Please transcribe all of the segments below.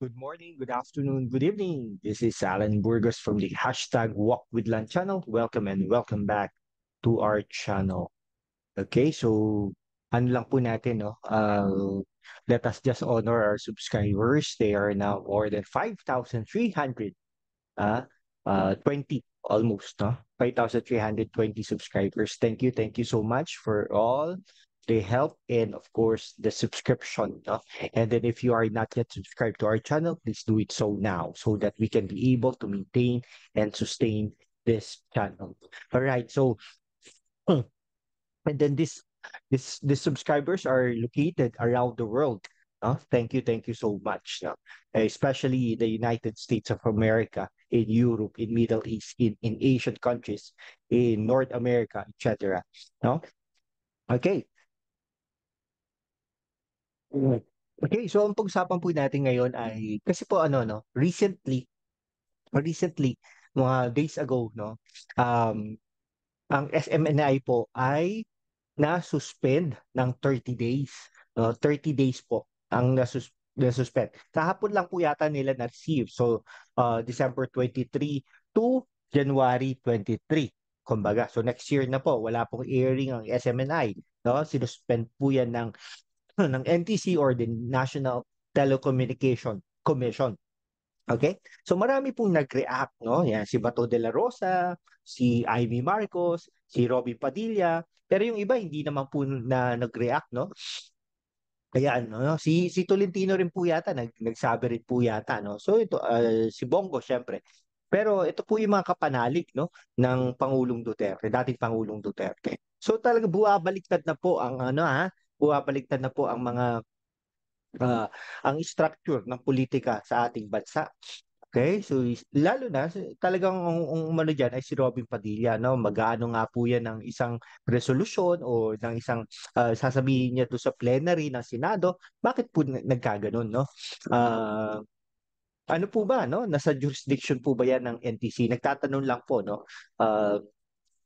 Good morning, good afternoon, good evening. This is Alan Burgos from the hashtag Walk with Land channel. Welcome and welcome back to our channel. Okay, so ano lang po natin, no? Uh, let us just honor our subscribers. They are now more than 5,300. Uh, uh, 20 almost, no? 5,320 subscribers. Thank you, thank you so much for all they help and of course, the subscription. No? And then if you are not yet subscribed to our channel, please do it so now so that we can be able to maintain and sustain this channel. All right. So, and then this, this, the subscribers are located around the world. Uh, thank you, thank you so much. Uh, especially the United States of America, in Europe, in Middle East, in, in Asian countries, in North America, etc. No? Okay, Okay, so ang pag-usapan po natin ngayon ay kasi po ano no, recently recently mga days ago no, um ang SMNI po ay na-suspend ng 30 days. No, 30 days po ang na-suspend na-suspend. lang po yata nila na-receive. So, uh, December 23 to January 23. Kumbaga, so next year na po, wala pong airing ang SMNI. No? Sinuspend po yan ng ng NTC or the National Telecommunication Commission. Okay? So marami pong nag-react, no? Yan, si Bato de la Rosa, si Ivy Marcos, si Robbie Padilla, pero yung iba hindi naman po na nag-react, no? Kaya ano, si si Tolentino rin po yata nag nagsabi rin po yata, no. So ito uh, si Bongo syempre. Pero ito po yung mga kapanalig no ng Pangulong Duterte, dating Pangulong Duterte. So talaga baliktad na po ang ano ha, ah, buhabaliktad na po ang mga uh, ang structure ng politika sa ating bansa. Okay? So lalo na talagang ang, ang umano diyan ay si Robin Padilla, no? Mag-aano nga po 'yan ng isang resolution o ng isang uh, sasabihin niya to sa plenary ng Senado, bakit po nagkaganon, no? Uh, ano po ba, no? Nasa jurisdiction po ba 'yan ng NTC? Nagtatanong lang po, no? Uh,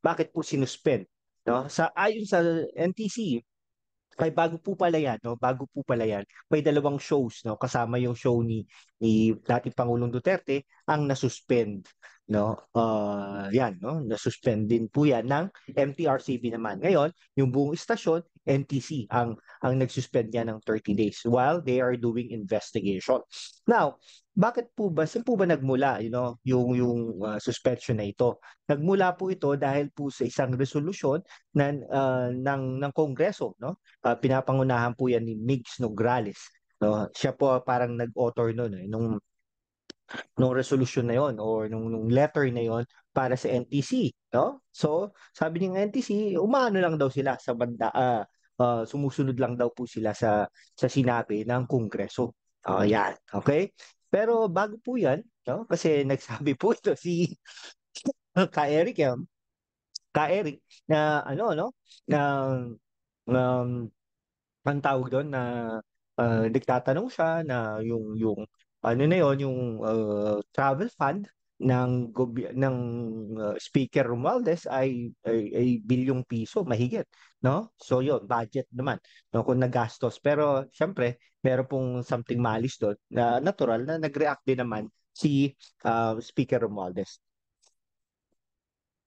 bakit po sinuspend, no? Sa ayon sa NTC, Kay bago po pala yan, no? bago po pala yan, may dalawang shows no? kasama yung show ni, ni dating Pangulong Duterte ang nasuspend no uh, yan no nasuspend din po yan ng MTRCB naman ngayon yung buong istasyon NTC ang ang nagsuspend niya ng 30 days while they are doing investigation now bakit po ba saan po ba nagmula you know yung yung uh, suspension na ito nagmula po ito dahil po sa isang resolusyon ng uh, ng ng kongreso no uh, pinapangunahan po yan ni Migs Nograles No, siya po parang nag-author noon eh, nung nung resolution na yon or nung, nung letter na yon para sa NTC, no? So, sabi ng NTC, umaano lang daw sila sa banda uh, uh, sumusunod lang daw po sila sa sa sinabi ng Kongreso. Oh, uh, yan. Okay? Pero bago po 'yan, no? Kasi nagsabi po ito si Ka Eric yan. Eh. Ka Eric na ano no? Na um, ang tawag doon na uh, nagtatanong siya na yung yung ano na yon yung uh, travel fund ng goby- ng uh, speaker Romualdez ay ay, ay bilyong piso mahigit no so yon budget naman no kung nagastos pero syempre meron pong something malis doon na natural na nag-react din naman si uh, speaker Romualdez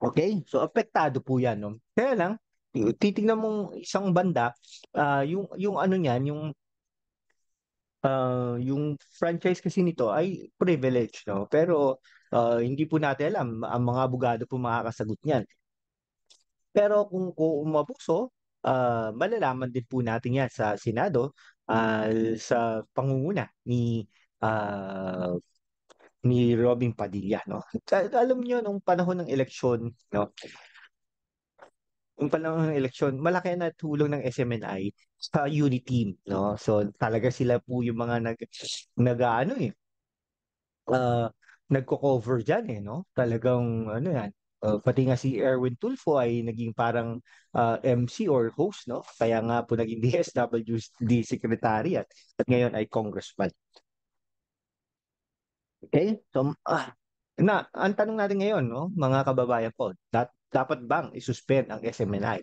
okay so apektado po yan no kaya lang titingnan mong isang banda uh, yung yung ano niyan yung uh, yung franchise kasi nito ay privilege 'no, pero, uh, hindi po natin alam ang mga abogado po makakasagot niyan. Pero kung kung umabuso, uh, ah, malalaman din po natin 'yan sa Senado, ah, sa pangunguna ni, uh, ni Robin Padilla 'no. alam niyo nung panahon ng eleksyon 'no, yung panahon ng eleksyon, malaki na tulong ng SMNI sa unity team, no? So talaga sila po yung mga nag nag ano eh uh, nagko-cover diyan eh, no? Talagang ano yan, uh, pati nga si Erwin Tulfo ay naging parang uh, ah, MC or host, no? Kaya nga po naging DSWD secretary at, at ngayon ay congressman. Okay? So, uh, na, ang tanong natin ngayon, no, mga kababayan po, that, dapat bang isuspend ang SMNI?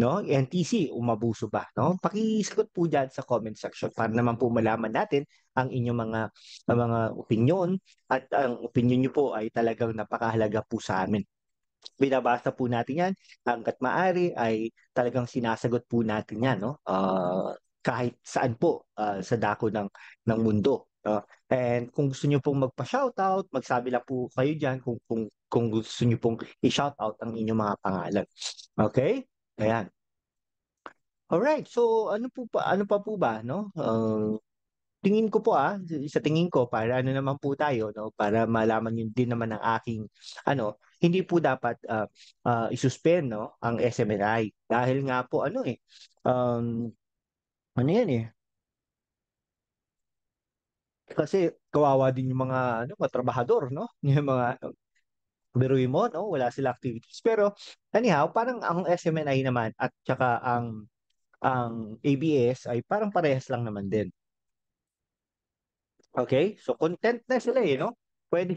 No? NTC, umabuso ba? No? Pakisagot po dyan sa comment section para naman po malaman natin ang inyong mga mga opinion at ang opinion niyo po ay talagang napakahalaga po sa amin. Binabasa po natin yan hanggat maari ay talagang sinasagot po natin yan no? Uh, kahit saan po uh, sa dako ng ng mundo Oh, and kung gusto niyo pong magpa-shoutout, magsabi lang po kayo diyan kung kung kung gusto niyo pong i-shoutout ang inyong mga pangalan. Okay? Ayan. All right. So ano po pa ano pa po ba no? Uh, tingin ko po ah, sa tingin ko para ano naman po tayo no, para malaman yun din naman ang aking ano, hindi po dapat uh, uh, isuspend no ang SMRI dahil nga po ano eh um, ano yan eh kasi kawawa din yung mga ano, mga trabahador, no? Yung mga biruin mo, no? Wala sila activities. Pero anyhow, parang ang SMNI naman at saka ang ang ABS ay parang parehas lang naman din. Okay? So content na sila eh, no? Pwede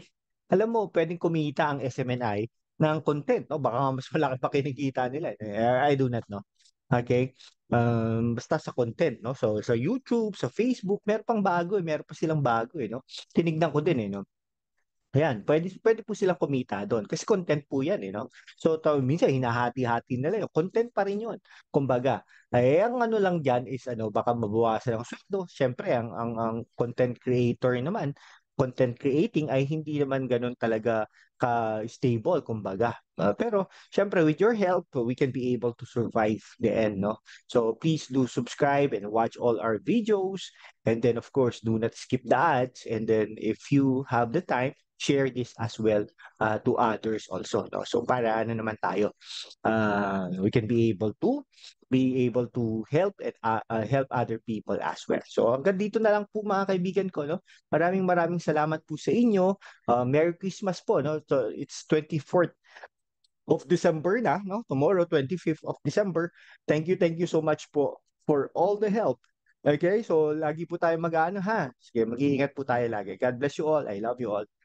alam mo, pwedeng kumita ang SMNI ng content, no? Baka mas malaki pa kinikita nila. Eh. I do not know. Okay? Um, basta sa content, no? So, sa YouTube, sa Facebook, meron pang bago, eh. meron pa silang bago, eh, no? Tinignan ko din, eh, no? Ayan, pwede, pwede po silang kumita doon. Kasi content po yan, eh, no? So, taw, minsan, hinahati-hati na lang. Content pa rin yun. Kumbaga, eh, ang ano lang dyan is, ano, baka mabawasan ang sweldo. Siyempre, ang, ang, ang content creator naman, content creating ay hindi naman ganun talaga ka-stable, kumbaga. Uh, pero, syempre, with your help, we can be able to survive the end, no? So, please do subscribe and watch all our videos. And then, of course, do not skip the ads. And then, if you have the time, share this as well uh, to others also no so para ano naman tayo uh, we can be able to be able to help and uh, uh, help other people as well so hanggang dito na lang po mga kaibigan ko no maraming maraming salamat po sa inyo uh, merry christmas po no so it's 24th of December na, no? Tomorrow, 25th of December. Thank you, thank you so much po for all the help. Okay, so lagi po tayo mag-ano ha. Sige, mag-iingat po tayo lagi. God bless you all. I love you all.